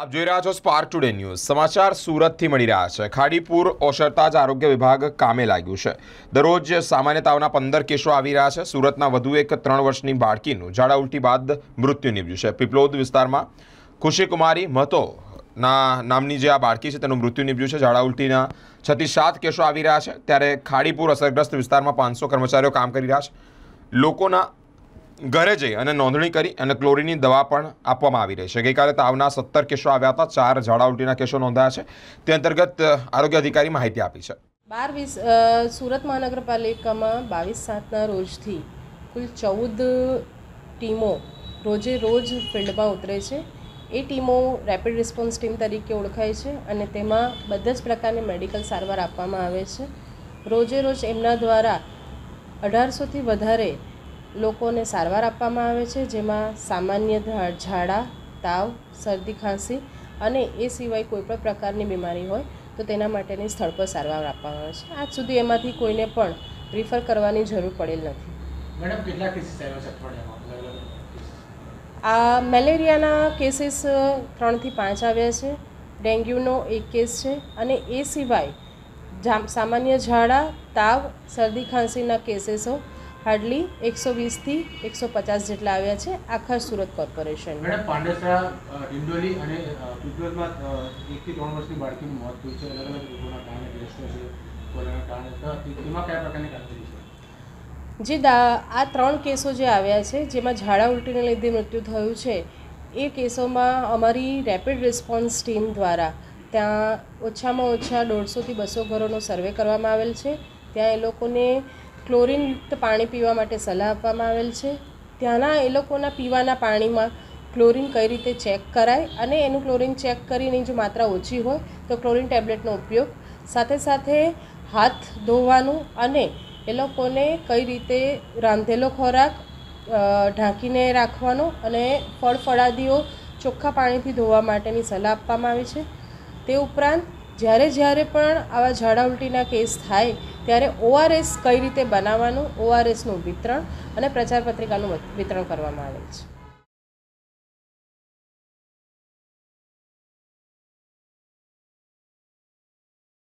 આપ જોઈ રહ્યા છો સ્પાર્ક ટુડે ન્યૂઝ સમાચાર સુરતથી મળી રહ્યા છે ખાડીપુર ઓસરતા જ આરોગ્ય વિભાગ કામે લાગ્યું છે દરરોજ સામાન્ય તાવના પંદર કેસો આવી રહ્યા છે સુરતના વધુ એક ત્રણ વર્ષની બાળકીનું ઝાડા ઉલટી બાદ મૃત્યુ નીપજ્યું છે પીપલોદ વિસ્તારમાં ખુશીકુમારી મહતો ના નામની જે આ બાળકી છે તેનું મૃત્યુ નીપજ્યું છે ઝાડા ઉલટીના છતી સાત કેસો આવી રહ્યા છે ત્યારે ખાડીપુર અસરગ્રસ્ત વિસ્તારમાં પાંચસો કર્મચારીઓ કામ કરી રહ્યા છે લોકોના ઘરે જઈ અને નોંધણી કરી અને ક્લોરીનની દવા પણ આપવામાં આવી રહી છે ગઈકાલે તાવના સત્તર કેસો આવ્યા હતા ચાર ઝાડા ઉલટીના કેસો નોંધાયા છે તે અંતર્ગત આરોગ્ય અધિકારી માહિતી આપી છે બાર વીસ સુરત મહાનગરપાલિકામાં બાવીસ સાતના રોજથી કુલ ચૌદ ટીમો રોજે રોજ ફિલ્ડમાં ઉતરે છે એ ટીમો રેપિડ રિસ્પોન્સ ટીમ તરીકે ઓળખાય છે અને તેમાં બધા જ પ્રકારની મેડિકલ સારવાર આપવામાં આવે છે રોજે રોજ એમના દ્વારા અઢારસોથી વધારે લોકોને સારવાર આપવામાં આવે છે જેમાં સામાન્ય ઝાડા તાવ શરદી ખાંસી અને એ સિવાય કોઈ પણ પ્રકારની બીમારી હોય તો તેના માટેની સ્થળ પર સારવાર આપવામાં આવે છે આજ સુધી એમાંથી કોઈને પણ રિફર કરવાની જરૂર પડેલ નથી આ મેલેરિયાના કેસીસ ત્રણથી પાંચ આવ્યા છે ડેન્ગ્યુનો એક કેસ છે અને એ સિવાય સામાન્ય ઝાડા તાવ શરદી ખાંસીના કેસીસો હાર્ડલી એકસો વીસથી એકસો પચાસ જેટલા આવ્યા છે આખા સુરત કોર્પોરેશન જે દા આ ત્રણ કેસો જે આવ્યા છે જેમાં ઝાડા ઉલટીને લીધે મૃત્યુ થયું છે એ કેસોમાં અમારી રેપિડ રિસ્પોન્સ ટીમ દ્વારા ત્યાં ઓછામાં ઓછા દોઢસોથી બસો ઘરોનો સર્વે કરવામાં આવેલ છે ત્યાં એ લોકોને ક્લોરીનયુક્ત પાણી પીવા માટે સલાહ આપવામાં આવેલ છે ત્યાંના એ લોકોના પીવાના પાણીમાં ક્લોરીન કઈ રીતે ચેક કરાય અને એનું ક્લોરીન ચેક કરીને જો માત્રા ઓછી હોય તો ક્લોરિન ટેબ્લેટનો ઉપયોગ સાથે સાથે હાથ ધોવાનું અને એ લોકોને કઈ રીતે રાંધેલો ખોરાક ઢાંકીને રાખવાનો અને ફળ ફળાદીઓ ચોખ્ખા પાણીથી ધોવા માટેની સલાહ આપવામાં આવી છે તે ઉપરાંત જ્યારે જ્યારે પણ આવા ઝાડા ઉલટીના કેસ થાય ત્યારે ઓઆરએસ કઈ રીતે બનાવવાનું ઓઆરએસનું વિતરણ અને પ્રચાર પત્રિકાનું વિતરણ કરવામાં આવે છે